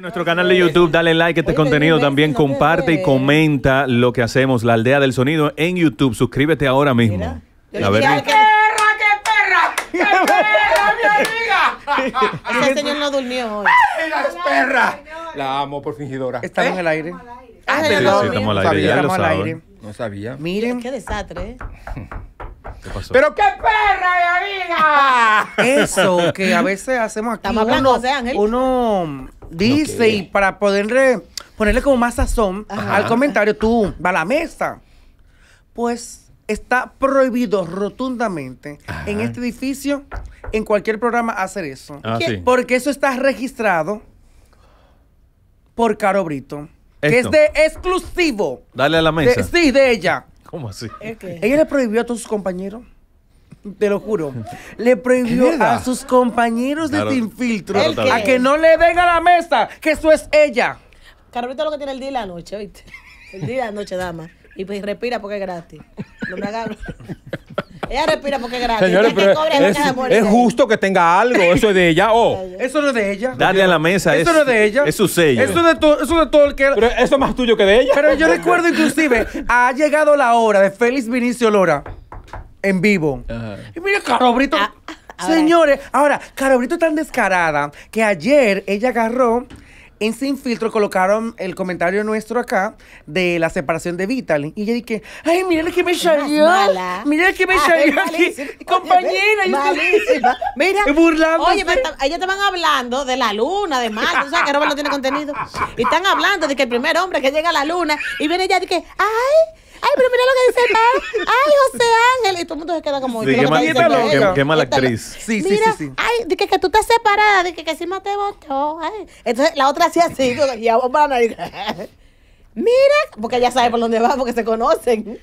nuestro canal de YouTube, dale like a este contenido, también comparte y comenta lo que hacemos, la aldea del sonido en YouTube. Suscríbete ahora mismo. ¡Qué perra, ¡Qué perra, ¡Qué perra, mi amiga! Ese señor no durmió hoy. Ay, perra! La amo por fingidora. Estamos en ¿Eh? el aire. Ah, sí, sí, estamos al aire, No sabía. Miren. Qué desastre, ¿eh? ¡Pero qué perra, mi amiga! Eso que a veces hacemos aquí. uno, dice y para poderle ponerle como más sazón al comentario, tú va a la mesa. Pues está prohibido rotundamente en este edificio, en cualquier programa, hacer eso. Ah, Porque eso está registrado por Caro Brito. Que es de exclusivo. Dale a la mesa. sí, de ella. ¿Cómo así? Ella le prohibió a todos sus compañeros. Te lo juro. Le prohibió a sus compañeros de infiltro. Filtro a que no le den a la mesa, que eso es ella. Carolita lo que tiene el día y la noche, ¿viste? El día y la noche, dama. Y pues respira porque es gratis. No me hagas. Ella respira porque es gratis. Señores, pero es, justo que tenga algo. Eso es de ella. Oh. Eso no es de ella. Darle a la mesa. Eso Eso no es de ella. Es su sello. Eso, de eso de todo el que... Pero eso es más tuyo que de ella. Pero yo recuerdo inclusive, ha llegado la hora de Félix Vinicio Lora en vivo. Ajá. Y mira, Carobrito. Ah, Señores, ahora, Carobrito Brito tan descarada que ayer ella agarró en Sin Filtro colocaron el comentario nuestro acá de la separación de Vitaly. Y yo dije, ay, mira lo que me salió. Mira lo que me salió aquí. Compañera. Malísima. Mira. Burlando. Oye, pero te estaban hablando de la luna, de Marte. Tú sabes que Robert no tiene contenido. Y están hablando de que el primer hombre que llega a la luna y viene ella y que, ay ay, pero mira lo que dice padre. Ay, José Ángel. Y todo el mundo se queda como. Sí, qué, mal, mala actriz. Sí, sí, sí, sí, Ay, dije que, que tú estás separada, dije que, que si no te votó. Ay. Entonces la otra hacía así, y a vos van a Mira, porque ella sabe por dónde va, porque se conocen.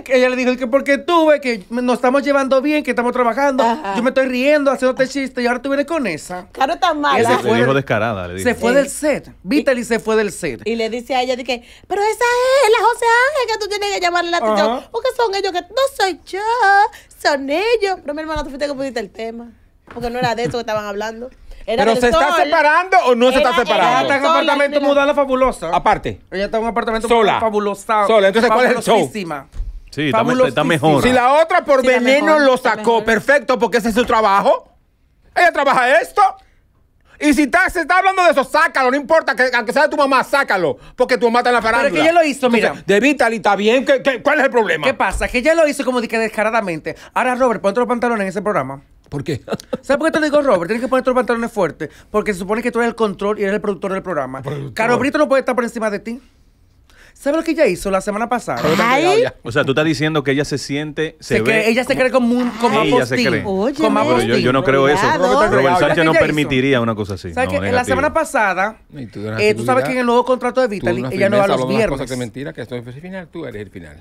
Que, Ella le dijo que porque tú que nos estamos llevando bien, que estamos trabajando, yo me estoy riendo, haciéndote chiste y ahora tú vienes con esa. Claro, está mala. se fue, descarada. Le Se fue del set. Vitaly se fue del set. Y le dice a ella, pero esa es la José Ángel que tú tienes que llamarle la atención. Porque son ellos que no soy yo, son ellos. Pero mi hermana, tú fuiste que pusiste el tema. Porque no era de eso que estaban hablando. Pero se está separando o no se está separando? Ella está en un apartamento mudado mudada fabulosa. Aparte. Ella está en un apartamento Sola. fabulosa. Sola, entonces, ¿cuál es el show? Sí, está, mejor. Si la otra por veneno lo sacó, perfecto, porque ese es su trabajo. Ella trabaja esto. Y si se está hablando de eso, sácalo, no importa, que, aunque sea de tu mamá, sácalo, porque tu mamá está en la es que ella lo hizo, mira. De Vitali está bien, cuál es el problema? ¿Qué pasa? Que ella lo hizo como de que descaradamente. Ahora, Robert, ponte los pantalones en ese programa. ¿Por qué? ¿Sabes por qué te digo, Robert? Tienes que poner tus pantalones fuertes. Porque se supone que tú eres el control y eres el productor del programa. Caro Brito no puede estar por encima de ti. ¿Sabes lo que ella hizo la semana pasada? O sea, tú estás diciendo que ella se siente, se, ella se cree como un como Oye, pero yo, no creo eso. Robert Sánchez no permitiría una cosa así. ¿Sabes que la semana pasada, tú, eh, sabes que en el nuevo contrato de Vitaly, ella no va a los viernes. Cosa que mentira, que esto es final, tú eres el final.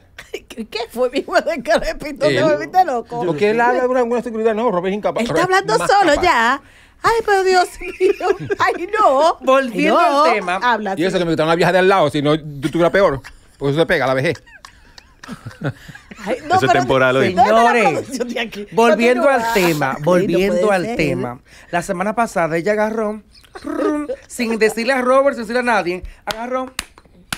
¿Qué fue mi de que de pito? ¿Te volviste loco? Porque él habla de una seguridad, no, Robert es incapaz. Está hablando solo ya. Ay, pero Dios mío. Ay, no. Volviendo al tema. Y eso que me quitaron una vieja de al lado, si no, tú tuviera peor. Porque eso se pega, la vejez. Ay, no, Eso es temporal hoy. Señores, volviendo al tema, volviendo al tema. La semana pasada ella agarró, sin decirle a Robert, sin decirle a nadie, agarró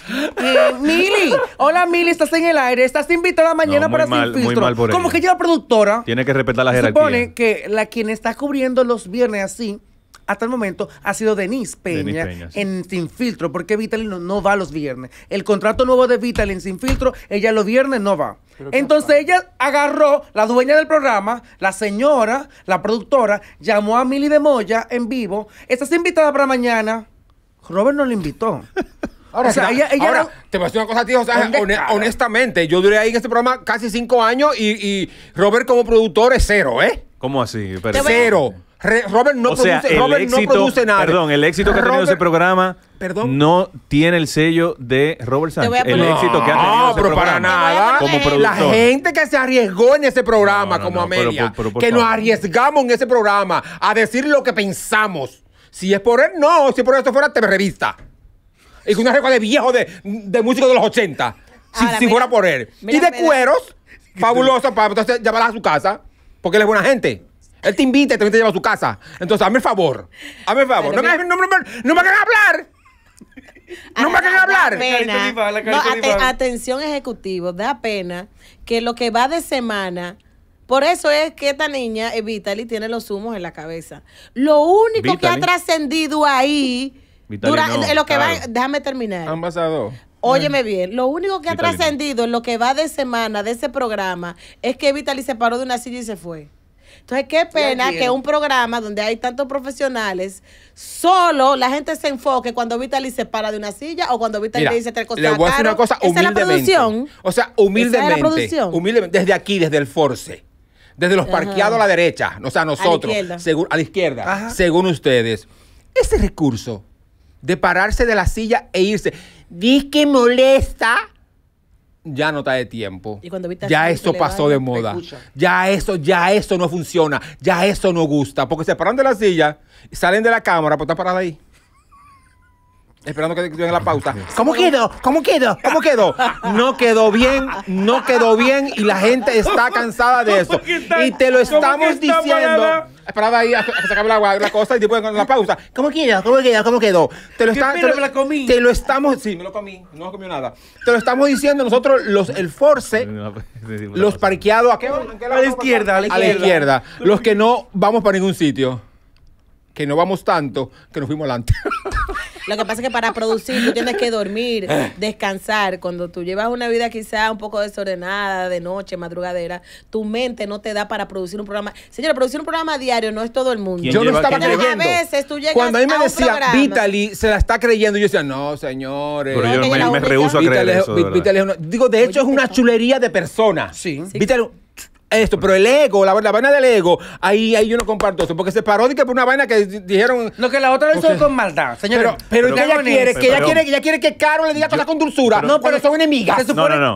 eh, Mili, hola Mili, estás en el aire, estás invitada mañana para Sin Filtro. Como ella. que productora. Tiene que respetar la jerarquía. Supone que la quien está cubriendo los viernes así hasta el momento ha sido Denise Peña, en Sin Filtro, porque Vitaly no, va los viernes. El contrato nuevo de en Sin Filtro, ella los viernes no va. Entonces ella agarró, la dueña del programa, la señora, la productora, llamó a Mili de Moya en vivo. Estás invitada para mañana. Robert no la invitó. Ahora, te voy a decir una cosa a ti, sea, honestamente, yo duré ahí en este programa casi cinco años y, Robert como productor es cero, ¿eh? ¿Cómo así? Pero... Cero. Robert no, produce, nada. Perdón, el éxito que ha tenido ese programa perdón. no tiene el sello de Robert Sánchez. El éxito que ha tenido no, pero para nada. La gente que se arriesgó en ese programa como Amelia, que nos arriesgamos en ese programa a decir lo que pensamos. Si es por él, no. Si por esto fuera, te revista y con una de viejo de, de de los 80. Si, fuera por él. y de cueros, fabuloso, para entonces llevarla a su casa, porque él es buena gente. Él te invita y también te lleva a su casa. Entonces, hazme el favor. Hazme el favor. No me, hagan hablar. No me hagan hablar. Ah, atención, ejecutivo. Da pena que lo que va de semana. Por eso es que esta niña, eh, Vitali, tiene los humos en la cabeza. Lo único que ha trascendido ahí eh, lo que déjame terminar. Han pasado. Óyeme bien, lo único que ha trascendido en lo que va de semana de ese programa es que Vitali se paró de una silla y se fue. Entonces, qué pena que un programa donde hay tantos profesionales, solo la gente se enfoque cuando Vitali se para de una silla o cuando Vitali dice tres cosas. Le cosa es la producción. O sea, humildemente, Desde aquí, desde el Force. Desde los parqueados a la derecha, o sea, nosotros, según, a la izquierda, según ustedes, ese recurso de pararse de la silla e irse. Dis que molesta. Ya no está de tiempo. ya eso pasó de moda. Ya eso, ya eso no funciona. Ya eso no gusta. Porque se paran de la silla, salen de la cámara, pues está parada ahí. Esperando que den la pausa. ¿Cómo quedó? ¿Cómo quedó? ¿Cómo quedó? No quedó bien, no quedó bien y la gente está cansada de eso. Y te lo estamos diciendo. Esperaba ahí a, a sacar la, la cosa y después la pausa. ¿Cómo queda ¿Cómo queda ¿Cómo quedó? Te lo, está, te lo, estamos. Sí, me lo comí. No nada. Te lo estamos diciendo nosotros, los, el Force, pues, los parqueados. ¿A la izquierda, a la izquierda. A la izquierda. Los que no vamos para ningún sitio. Que no vamos tanto, que nos fuimos adelante. Lo que pasa es que para producir tú tienes que dormir, eh. descansar. Cuando tú llevas una vida quizá un poco desordenada, de noche, madrugadera, tu mente no te da para producir un programa. Señora, producir un programa diario no es todo el mundo. Yo no estaba creyendo. A veces tú llegas Cuando a mí me decía, se la está creyendo, yo decía, no, señores. Pero yo me, me a creer eso. digo, de hecho es una chulería de personas. Sí. sí. Esto, pero el ego, la, vaina del ego, ahí, ahí yo no comparto eso, porque se paró que por una vaina que dijeron. No, que la otra lo hizo con maldad, señor. Pero, ella quiere, que ella quiere, que ella quiere que Carol le diga cosas con dulzura. No, pero son enemigas.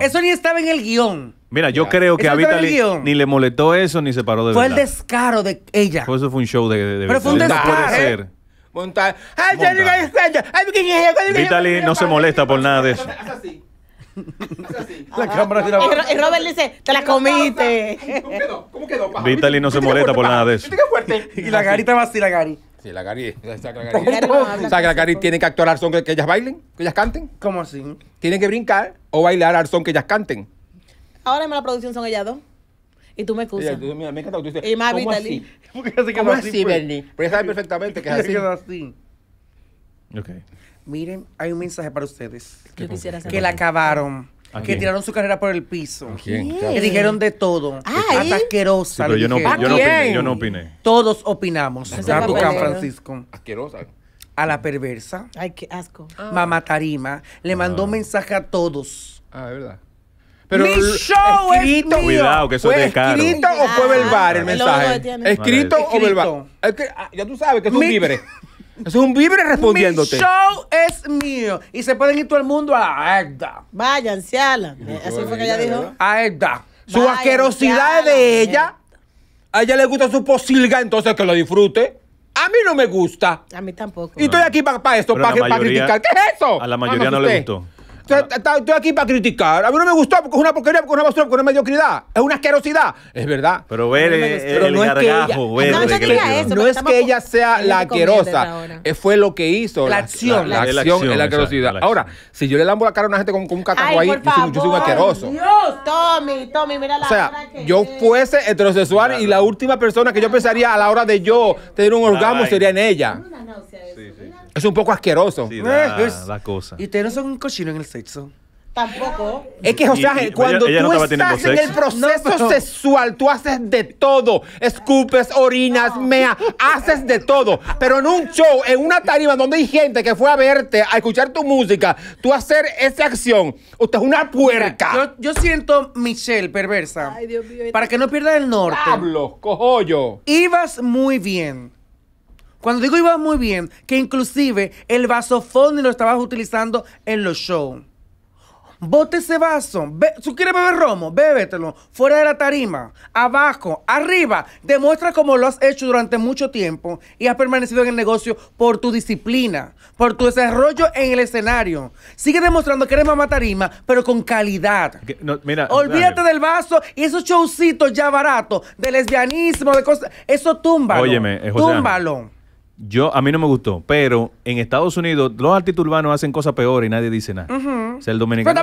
Eso ni estaba en el guión. Mira, yo creo que a Vitali ni le molestó eso ni se paró de Fue el descaro de ella. eso fue un show de, de- Pero fue un descaro. ¿eh? ser. Montar. Vitaly no se molesta por nada de eso la cámara Y Robert dice, te la comiste. ¿Cómo quedó? ¿Cómo quedó? Paja? Vitaly no se molesta por nada de eso. Y la Gary te va así, la Gary. Sí, la Gary. O sea, que la Gary tiene que actuar al son que, ellas bailen, que ellas canten. ¿Cómo así? Tienen que brincar o bailar al son que ellas canten. Ahora en la producción son ellas dos. Y tú me escuchas Y, más Vitaly ¿Cómo así, pues? Bernie? Pero ella sabe perfectamente que es así. así. Ok miren, hay un mensaje para ustedes. Que la acabaron. que tiraron su carrera por el piso. Que dijeron de todo. Ay. Ah, ¿eh? asquerosa pero yo no, opiné, yo no opiné. Todos opinamos. A tu Francisco. Asquerosa. A la perversa. Ay, qué asco. Ah. Mamá Tarima. Le mandó ah. mensaje a todos. Ah, es verdad. Pero mi show escrito, es Cuidado, que escrito o fue verbal el mensaje? Escrito o verbal. Es que, ya tú sabes que es un libre es un vibre respondiéndote. Mi show es mío. Y se pueden ir todo el mundo a Edda. Váyanse, anciana. Eso fue que ella dijo. A Edda. Su asquerosidad de ella. A ella le gusta su posilga, entonces que lo disfrute. A mí no me gusta. A mí tampoco. Y estoy aquí para, esto, para, criticar. ¿Qué es eso? A la mayoría no le gustó. Estoy aquí para criticar. A mí no me gustó porque es una porquería, porque es una basura, porque es una mediocridad. Es una asquerosidad. Es verdad. Pero ver eh, el, gargajo, No, es que ella sea la asquerosa. Eh, fue lo que hizo. La acción. La acción es la asquerosidad. Ahora, si yo le lambo la cara a una gente con un catajo ahí, yo soy un asqueroso. Dios, Tommy, Tommy, mira la O sea, yo fuese heterosexual y la última persona que yo pensaría a la hora de yo tener un orgasmo sería en ella. Una náusea es un poco asqueroso. Eh, cosa. Y ustedes no son un cochino en el sexo. Tampoco. Es que, o sea, cuando tú estás en el proceso sexual, tú haces de todo. Escupes, orinas, mea, haces de todo. Pero en un show, en una tarima donde hay gente que fue a verte, a escuchar tu música, tú hacer esa acción, usted es una puerca. Yo, siento Michelle perversa. Para que no pierda el norte. Pablo, cojollo. Ibas muy bien. Cuando digo iba muy bien, que inclusive el fondo lo estabas utilizando en los shows. Bote ese vaso. Be quieres beber romo, bébetelo. Fuera de la tarima, abajo, arriba. Demuestra cómo lo has hecho durante mucho tiempo y has permanecido en el negocio por tu disciplina, por tu desarrollo en el escenario. Sigue demostrando que eres mamá tarima, pero con calidad. mira, Olvídate del vaso y esos showcitos ya baratos de lesbianismo, de cosas. Eso túmbalo. Óyeme, eh, José túmbalo. Yo, a mí no me gustó, pero en Estados Unidos los artistas urbanos hacen cosas peores y nadie dice nada. el dominicano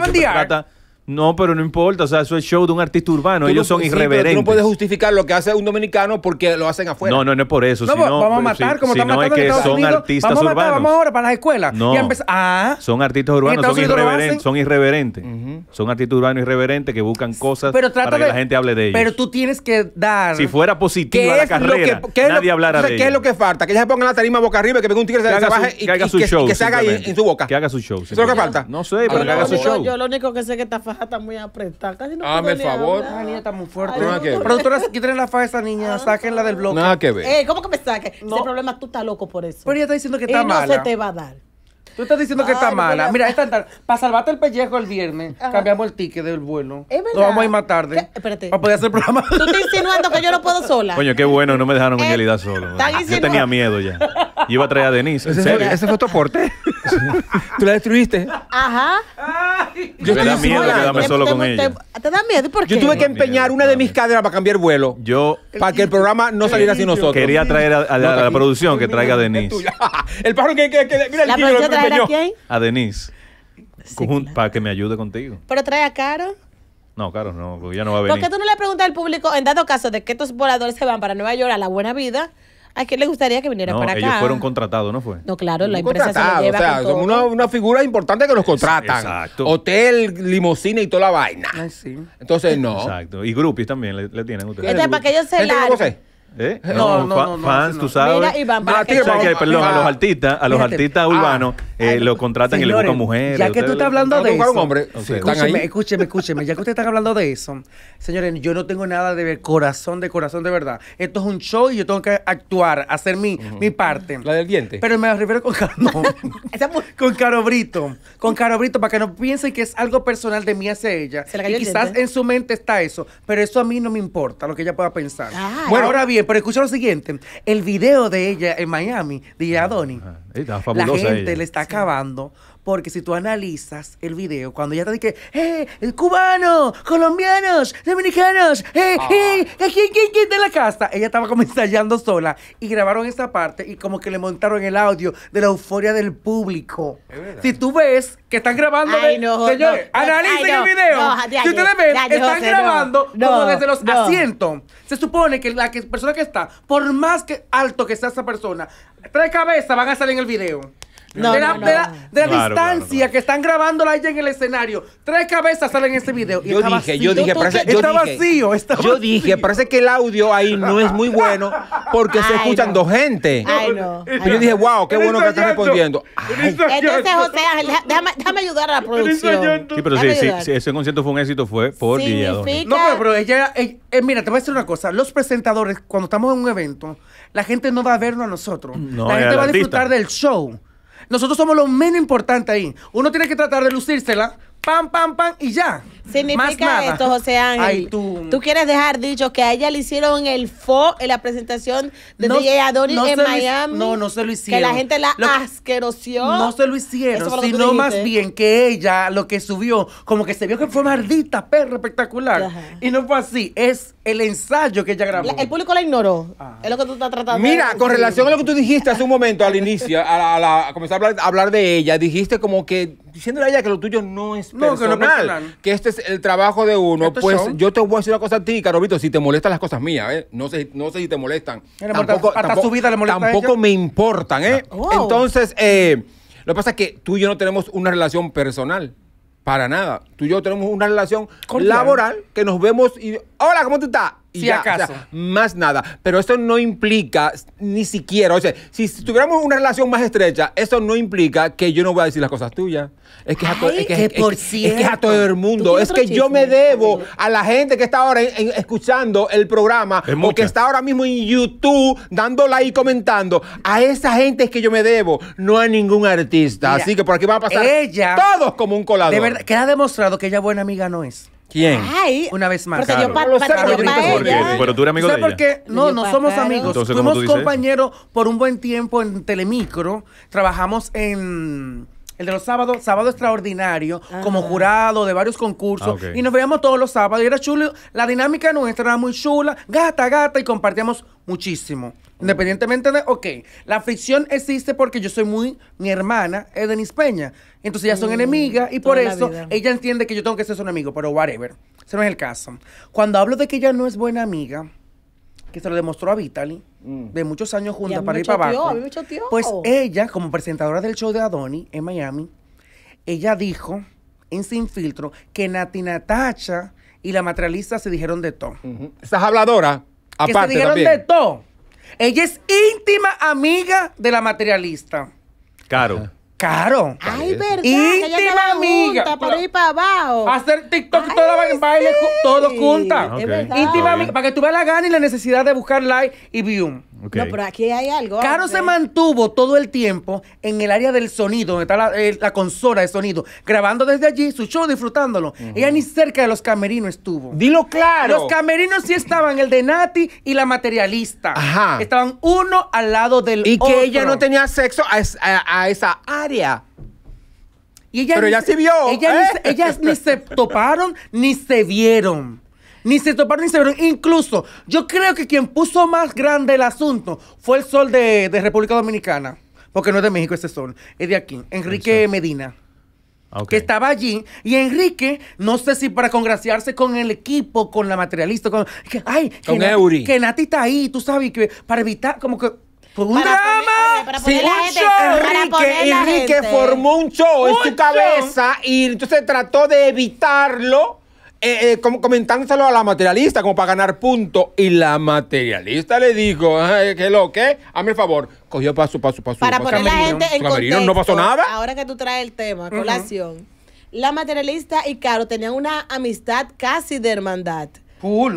no, pero no importa, o sea, eso es show de un artista urbano, ellos son irreverentes. no puedes justificar lo que hace un dominicano porque lo hacen afuera. No, no, no es por eso. sino, vamos a pues, matar, como están matando es que Estados son Unidos, artistas vamos a matar, urbanos. Vamos ahora para las escuelas. No, y ah, son artistas urbanos, son irreverentes, son irreverentes, son artistas urbanos irreverentes que buscan cosas para que la gente hable de ellos. Pero tú tienes que dar. Si fuera positiva la carrera, que, nadie lo, hablará o sea, ¿Qué es lo que falta? Que ella se ponga la tarima boca arriba, y que venga un tigre se baje y que se haga en su boca. Que haga su show. Eso es lo que falta. No sé, pero que haga su show. Yo lo único que sé que está está muy apretada. Casi no Hazme el favor. La niña está muy fuerte. Ay, no, Productora, la faja a esa niña, ah, sáquenla del bloque. Nada que ver. Eh, ¿Cómo que me saque? No. Ese problema tú estás loco por eso. Pero ella está diciendo que eh, está mala. no se te va a dar. Tú estás diciendo que está mala. Mira, esta para salvarte el pellejo el viernes, cambiamos el ticket del vuelo. Es Nos vamos a ir más tarde. Espérate. Para poder hacer el programa. Tú estás insinuando que yo no puedo sola. Coño, qué bueno, no me dejaron en eh, realidad solo. Yo tenía miedo ya. Yo iba a traer a Denise. ¿Ese, Fue, tu aporte? Tú la destruiste. Ajá. Yo da miedo quedarme solo con ella. Te, da miedo, ¿por qué? Yo tuve que empeñar una de mis caderas para cambiar vuelo. Yo. Para que el programa no saliera sin nosotros. Quería traer a, la, producción que traiga a Denise. El pájaro que. mira el ¿La a quién? A Denise. Para que me ayude contigo. Pero trae a Caro. No, Caro, no, porque ya no va a venir. Porque tú no le preguntas al público, en dado caso de que estos voladores se van para Nueva York a la buena vida? ¿A quién le gustaría que viniera para acá? Ellos fueron contratados, ¿no fue? No, claro, la empresa se lo lleva. O sea, son una, una, figura importante que nos contratan. Exacto. Hotel, limusina y toda la vaina. sí. Entonces, no. Exacto. Y groupies también le, tienen ustedes. Entonces, para que ellos se la ¿Eh? ¿Eh? No, no, no, fans, tú sabes. Mira, Iván, para, perdón, a los artistas, a los artistas ah. urbanos. Eh, lo contratan y le buscan mujeres. Ya que tú estás hablando de eso. escúcheme, escúcheme, Ya que usted están hablando de eso. Señores, yo no tengo nada de corazón de corazón de verdad. Esto es un show y yo tengo que actuar, hacer mi, mi parte. La del diente. Pero me refiero con caro, con Carobrito. Con Carobrito, para que no piensen que es algo personal de mí hacia ella. y quizás en su mente está eso. Pero eso a mí no me importa, lo que ella pueda pensar. bueno, ahora bien, pero escucha lo siguiente. El video de ella en Miami, de Adoni. Ah, la gente le está acabando. Porque si tú analizas el video, cuando ya te dije, ¡eh! el cubano, ¡Colombianos! ¡Dominicanos! ¡Eh! Eh, ah. eh, quién, quién, quién de la casa! Ella estaba como ensayando sola y grabaron esa parte y como que le montaron el audio de la euforia del público. Si tú ves que están grabando. analicen el video. si ustedes ven, están grabando como desde los asientos. Se supone que la persona que está, por más que alto que sea esa persona, tres cabezas van a salir en el video de la, distancia que están grabándola Ella en el escenario. Tres cabezas salen en ese video. Y yo, dije, yo dije, parece, que el audio ahí no es muy bueno porque se escuchan dos gente. Ay, no. yo dije, wow, qué bueno que estás respondiendo. Entonces, José Ángel, déjame, ayudar a la producción. Sí, pero sí, sí, ese concierto fue un éxito, fue por día. No, pero, ella, eh, eh, mira, te voy a decir una cosa. Los presentadores, cuando estamos en un evento, la gente no va a vernos a nosotros. la gente va a disfrutar del show. Nosotros somos lo menos importante ahí. Uno tiene que tratar de lucírsela, pam, pam, pam, y ya. Significa esto, José Ángel. Ay, tú. tú. quieres dejar dicho que a ella le hicieron el fo en la presentación de DJ Adonis en Miami. no, no se lo hicieron. Que la gente la asquerosió. No se lo hicieron, sino más bien que ella lo que subió, como que se vio que fue maldita, perra, espectacular. Y no fue así. Es el ensayo que ella grabó. el público la ignoró. Ah. Es lo que tú estás tratando. Mira, con relación a lo que tú dijiste hace un momento al inicio, a, comenzar a hablar, de ella, dijiste como que diciéndole a ella que lo tuyo no es personal, no, que, no que este es el trabajo de uno. Pues yo te voy a decir una cosa a ti, Carolito, si te molestan las cosas mías, ¿eh? No sé, no sé si te molestan. tampoco, hasta su vida le molestan Tampoco me importan, ¿eh? ah, Entonces, eh, lo que pasa es que tú y yo no tenemos una relación personal. Para nada. Tú y yo tenemos una relación laboral que nos vemos y. Hola, ¿cómo tú estás? acaso. más nada. Pero eso no implica ni siquiera, o sea, si tuviéramos una relación más estrecha, eso no implica que yo no voy a decir las cosas tuyas. Es que, es, por es, es a todo el mundo. Es que yo me debo a la gente que está ahora escuchando el programa o que está ahora mismo en YouTube dándola y comentando. A esa gente es que yo me debo, no a ningún artista. Así que por aquí va a pasar ella, todos como un colador. De verdad, queda demostrado que ella buena amiga no es. ¿Quién? una vez más. Porque yo para ella. Pero tú eres amigo de ella. No, no somos amigos. Fuimos compañeros por un buen tiempo en Telemicro. Trabajamos en el de los sábados, sábado extraordinario, como jurado de varios concursos. Ah, y nos veíamos todos los sábados. Y era chulo. La dinámica nuestra era muy chula, gata, gata, y compartíamos muchísimo. Independientemente de, ok, la fricción existe porque yo soy muy, mi hermana es Denis Peña. Entonces ya son mm, enemigas y por eso ella entiende que yo tengo que ser su enemigo, pero whatever. Ese no es el caso. Cuando hablo de que ella no es buena amiga, que se lo demostró a Vitaly, mm. de muchos años juntas para ir para abajo. pues ella, como presentadora del show de Adoni en Miami, ella dijo en Sin Filtro que Nati Natacha y la materialista se dijeron de todo. ¿Estás habladora aparte. Que se dijeron de todo. Ella es íntima amiga de la materialista. Caro. Caro. Ay, verdad. Íntima amiga. para ir para abajo. Hacer TikTok todo sí. baile, todo junta. Íntima amiga. Para que tú veas la gana y la necesidad de buscar like y view. No, pero aquí hay algo. Caro se mantuvo todo el tiempo en el área del sonido, donde está la, eh, consola de sonido, grabando desde allí su show, disfrutándolo. Ella ni cerca de los camerinos estuvo. Dilo claro. Los camerinos sí estaban, el de Nati y la materialista. Estaban uno al lado del otro. Y que ella no tenía sexo a, esa área. pero ya sí vio. ¿Eh? ellas ni se toparon ni se vieron. Ni se toparon ni se vieron. Incluso, yo creo que quien puso más grande el asunto fue el sol de, República Dominicana. Porque no es de México ese sol, es de aquí. Enrique Medina. Ah, que estaba allí. Y Enrique, no sé si para congraciarse con el equipo, con la materialista, con. Que, ay, con que, Nati, está ahí, tú sabes, que para evitar, como que. para drama. sí, Enrique, formó un show en su cabeza y entonces trató de evitarlo eh, eh, como comentándoselo a la materialista, como para ganar punto. Y la materialista le dijo, que lo que, hazme el favor, cogió paso, paso, paso. Para poner la gente en contexto, no pasó nada. Ahora que tú traes el tema, colación. La materialista y Caro tenían una amistad casi de hermandad.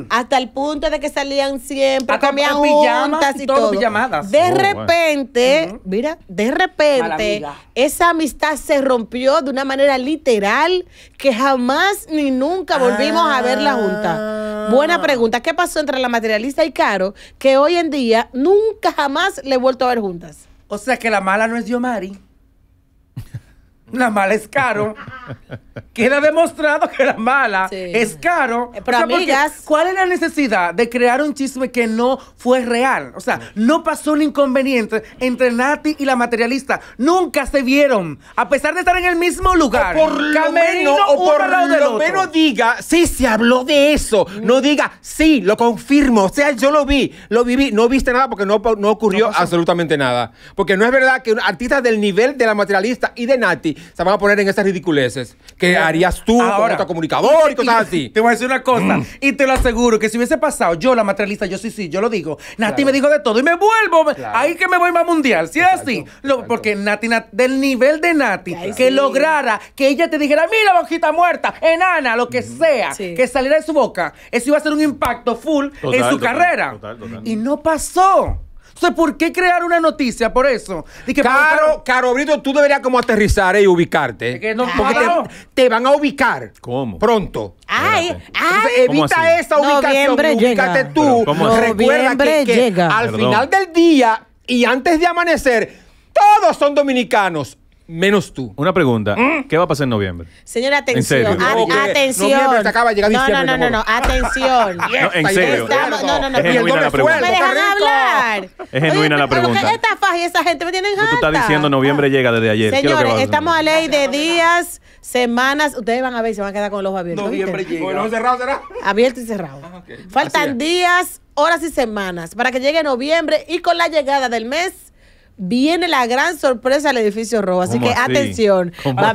Hasta el punto de que salían siempre, Hasta cambiaban juntas y todo. De oh, repente, mira, de repente, esa amistad se rompió de una manera literal que jamás ni nunca volvimos a verla junta. Buena ah. pregunta. ¿Qué pasó entre la materialista y Caro que hoy en día nunca jamás le he vuelto a ver juntas? O sea que la mala no es Diomari. la mala es Caro. Queda demostrado que era mala. Es caro. Eh, ¿Cuál es la necesidad de crear un chisme que no fue real? O sea, no pasó un inconveniente entre Nati y la materialista. Nunca se vieron. A pesar de estar en el mismo lugar. O por lo menos, o por lo, menos diga, sí, se habló de eso. Mm. No diga, sí, lo confirmo. O sea, yo lo vi, lo viví. No viste nada porque no, no ocurrió absolutamente nada. Porque no es verdad que artistas del nivel de la materialista y de Nati se van a poner en esas ridiculeces. ¿Qué harías tú comunicador y cosas así. Te voy a decir una cosa, mm. y te lo aseguro, que si hubiese pasado, yo la materialista, yo sí, sí, yo lo digo. Nati me dijo de todo y me vuelvo. Ahí que me voy más mundial, si ¿sí? es así. porque Nati, del nivel de Nati, que lograra que ella te dijera, mira, bojita muerta, enana, lo que mm. sea, que saliera de su boca, eso iba a ser un impacto full en su carrera. y no pasó. Entonces, ¿por qué crear una noticia por eso? Y que caro, Caro tú deberías como aterrizar y ubicarte. te, van a ubicar. ¿Cómo? Pronto. evita esa ubicación. Ubícate tú. Recuerda que, llega. al final del día y antes de amanecer, todos son dominicanos menos tú. Una pregunta. ¿Qué va a pasar en noviembre? Señora, atención. atención. noviembre se acaba, no, no, no, no, no, atención. en serio. no, no, no. Es genuina la pregunta. me dejan hablar. Es genuina la pregunta. ¿Qué esta faja y esa gente me tienen harta. Tú estás diciendo noviembre llega desde ayer. Señores, estamos a ley de días, semanas. Ustedes van a ver, se van a quedar con los ojos abiertos. Noviembre llega. Con los ojo cerrado, Abierto y cerrado. Faltan días, horas y semanas para que llegue noviembre y con la llegada del mes viene la gran sorpresa al edificio rojo. Así que atención. a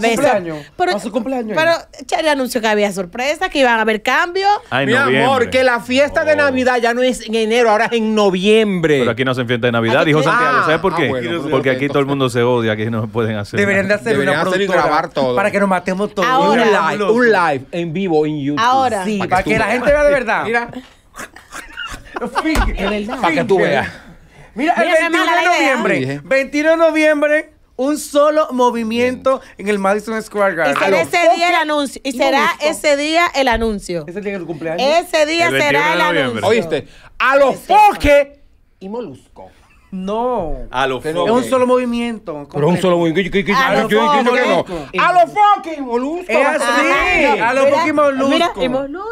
su cumpleaños. Pero Charlie anunció que había sorpresa, que iban a haber cambios. Mi amor, que la fiesta de Navidad ya no es en enero, ahora es en noviembre. Pero aquí no hacen fiesta de Navidad, dijo Santiago. Ah, ¿Sabes por ah, qué? Porque aquí todo el mundo se odia, aquí no pueden hacer. Deberían de hacer Deberían una hacer grabar todo. Para que nos matemos todos. un, live, en vivo en YouTube. Ahora. Sí, para, que, la gente vea de verdad. Mira. de verdad. Para que tú veas. Mira, el 21 de noviembre. 21 de noviembre un solo movimiento en el Madison Square Garden. Y será ese día el anuncio. Y será ese día el anuncio. Ese día el cumpleaños. Ese día será el anuncio. Oíste, a los foques y molusco. No. A los Es un solo movimiento. Pero es un solo movimiento. Yo, yo, que no. A lo fucking molusco. Es así. A lo fucking molusco.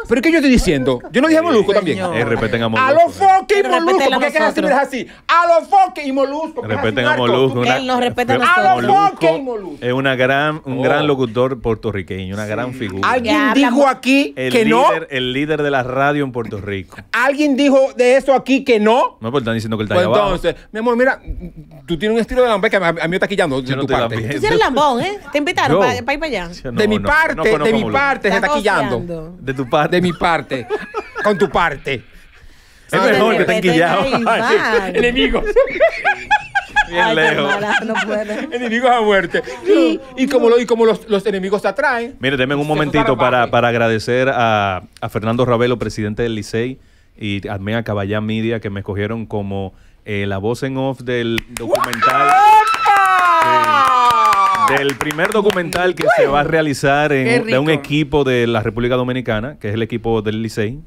Pero ¿qué yo estoy diciendo? Yo no dije molusco también. respeten a molusco. A lo fucking molusco. ¿Por qué así? así. A lo fucking molusco. Respeten a molusco. Él nos respeta a nosotros. A lo fucking molusco. Es una gran, un gran locutor puertorriqueño. Una gran figura. Alguien dijo aquí que no. El líder de la radio en Puerto Rico. Alguien dijo de eso aquí que no. No, porque están diciendo que él está allá Entonces mi amor, mira, tú tienes un estilo de lambón que a, mí me está quillando de tu parte. Tú eres lambón, ¿eh? Te invitaron para ir para allá. de mi parte, de mi parte se está quillando. De tu parte. De mi parte. Con tu parte. Es mejor que te quillado. Enemigos. Bien lejos. enemigos a muerte. y, como, y como los, los, enemigos te atraen. Mire, denme un momentito para, para agradecer a, a Fernando Rabelo presidente del Licey, y también a Caballán Media, que me escogieron como eh, la voz en off del documental. del primer documental que se va a realizar en, de un equipo de la República Dominicana, que es el equipo del Licey,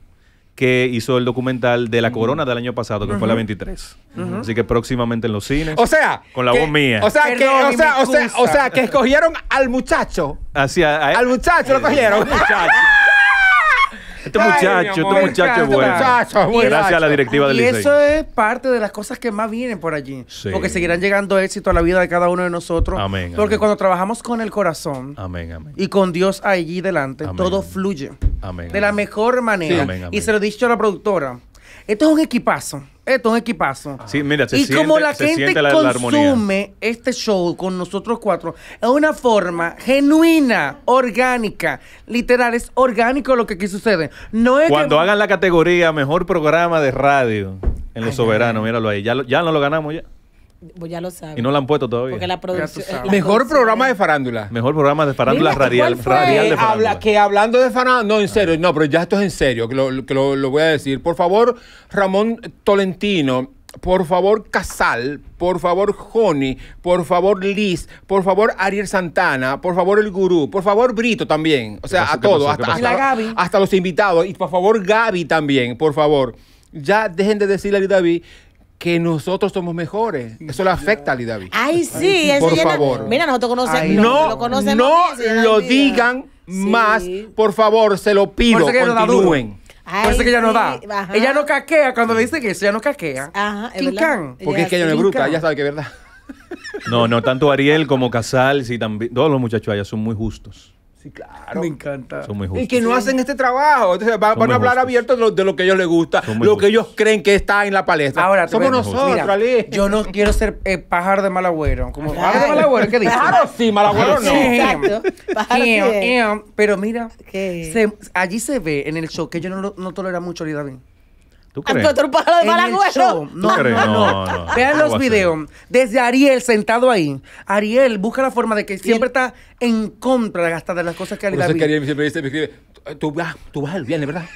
que hizo el documental de la corona del año pasado, que fue la 23. Así que próximamente en los cines. O sea. Con la voz mía. O sea, que, o sea, o sea, que escogieron al muchacho. Así, a, eh, al muchacho lo eh, cogieron. muchacho. Este muchacho, este muchacho es bueno. Gracias a la directiva del Y eso es parte de las cosas que más vienen por allí. Porque seguirán llegando éxito a la vida de cada uno de nosotros. porque cuando trabajamos con el corazón y con Dios allí delante, todo fluye de la mejor manera. Y se lo he dicho a la productora. Esto es un equipazo esto es un equipazo. Sí, mira, se y como la gente consume este show con nosotros cuatro, es una forma genuina, orgánica, literal, es orgánico lo que aquí sucede. No es Cuando hagan la categoría mejor programa de radio en Los Soberanos, míralo ahí, ya, ya no lo ganamos ya ya lo Y no la han puesto todavía. Porque la producción. Mejor programa de farándula. Mejor programa de farándula radial, de farándula. Habla, que hablando de farándula. No, en serio, no, pero ya esto es en serio, que lo, voy a decir. Por favor, Ramón Tolentino, por favor Casal, por favor Joni, por favor Liz, por favor Ariel Santana, por favor El Gurú, por favor Brito también, o sea, a todos, hasta, los invitados, y por favor Gaby también, por favor. Ya dejen de decirle a David que nosotros somos mejores. Eso le afecta a Lidavi. Ay, sí, Ay, Por favor. Mira, nosotros conocemos. no, lo, conocemos no lo digan más. Por favor, se lo pido. Continúen. Ay, Parece que ella no da. Ella no caquea cuando le dicen eso, ella no caquea. Ajá, ¿es Porque es que ella no es bruta, ya sabe que es verdad. No, no, tanto Ariel como Casal, sí, también, todos los muchachos allá son muy justos claro. Me encanta. Y que no hacen este trabajo. Entonces van, a hablar abierto de lo, que a ellos les gusta, lo que ellos creen que está en la palestra. Ahora, somos nosotros, Yo no quiero ser eh, pájaro de Malagüero Como de mal ¿qué dices? Pájaro sí, Malagüero no. Sí, Pero mira, allí se ve en el show que ellos no, toleran mucho a David. ¿Tú crees? de en No, no, no, Vean los videos. Desde Ariel sentado ahí. Ariel busca la forma de que siempre está en contra gastar de las cosas que Ariel Por eso que Ariel siempre dice, escribe, tú vas, ah, tú vas el viernes, ¿verdad?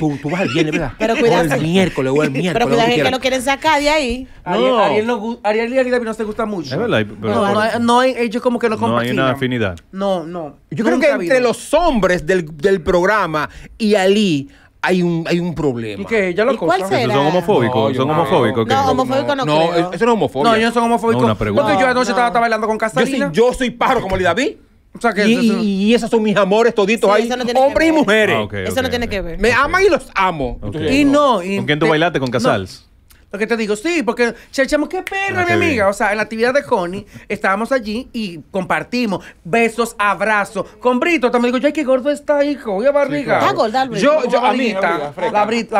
Tú, tú, vas al viernes, ¿verdad? Pero cuidado. O el miércoles, o el miércoles. Pero cuidado que, que lo quieren sacar de ahí. Ariel, no, y Ariel no se gustan mucho. Es verdad. Pero no, no, ellos como que no comparten. No hay una afinidad. No, no. Yo creo que entre los hombres del, del programa y Ali hay un, hay un problema. ¿Y qué? ¿Ya lo ¿Y cuál será? son homofóbicos, No, homofóbicos. No, homofóbico no, No, eh, eso no es homofóbico. No, yo no soy homofóbico. una Porque yo anoche estaba, bailando con Casals. yo soy pájaro como Lidaví. O sea que... Y, y- esos son mis amores toditos ahí, hombres y mujeres. Eso no tiene ah, que ver. Me aman y los amo. Y no, ¿Con quién tú bailaste? ¿Con Casals? Lo que te digo, sí, porque chamo qué perra, ah, mi amiga. O sea, en la actividad de Connie, estábamos allí y compartimos besos, abrazos. Con Brito también digo, ay, qué gordo está, hijo. Voy a barriga. Está gorda, Yo, yo, a mí, la, brito.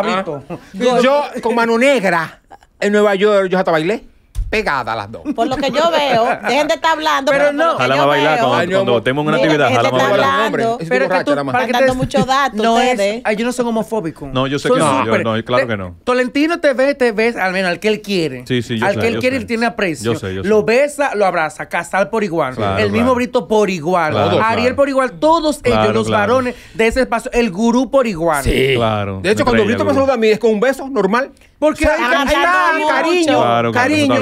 Ah. Yo, con mano negra, en Nueva York, yo hasta bailé pegadas las dos. Por lo que yo veo, dejen de estar hablando. Pero no, jalamos cuando, cuando una actividad. Jalamos a bailar. Pero que tú, para que dando muchos datos. No es. Es, yo no soy homofóbico. No, yo sé que no, claro que no. Tolentino te ve, te ves al menos al que él quiere. Sí, sí, yo Al que él quiere, él tiene aprecio. Yo sé, yo sé. Lo besa, lo abraza. Casal por igual. el mismo Brito por igual. Ariel por igual. Todos ellos, los varones de ese espacio. El gurú por igual. Sí. Claro. De hecho, cuando Brito me saluda a mí es con un beso normal. Porque hay, cariño, cariño.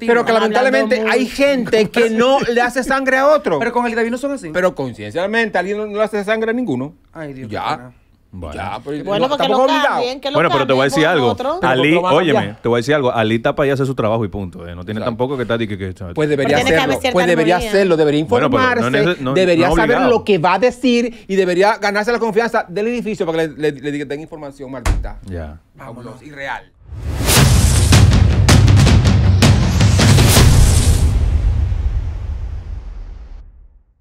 Pero que lamentablemente hay gente que no le hace sangre a otro. Pero con el David no son así. Pero conciencialmente, alguien no, le hace sangre a ninguno. Ay, Dios Ya. ya, pero, pues, bueno bueno, pero te voy a decir algo. Ali, óyeme, te voy a decir algo. Ali está para a hacer su trabajo y punto. Eh. No tiene tampoco que estar... Que, que, pues debería hacerlo. Pues debería hacerlo. Debería informarse. debería saber lo que va a decir y debería ganarse la confianza del edificio para que le, le, le den información, maldita. Ya. Vámonos, irreal.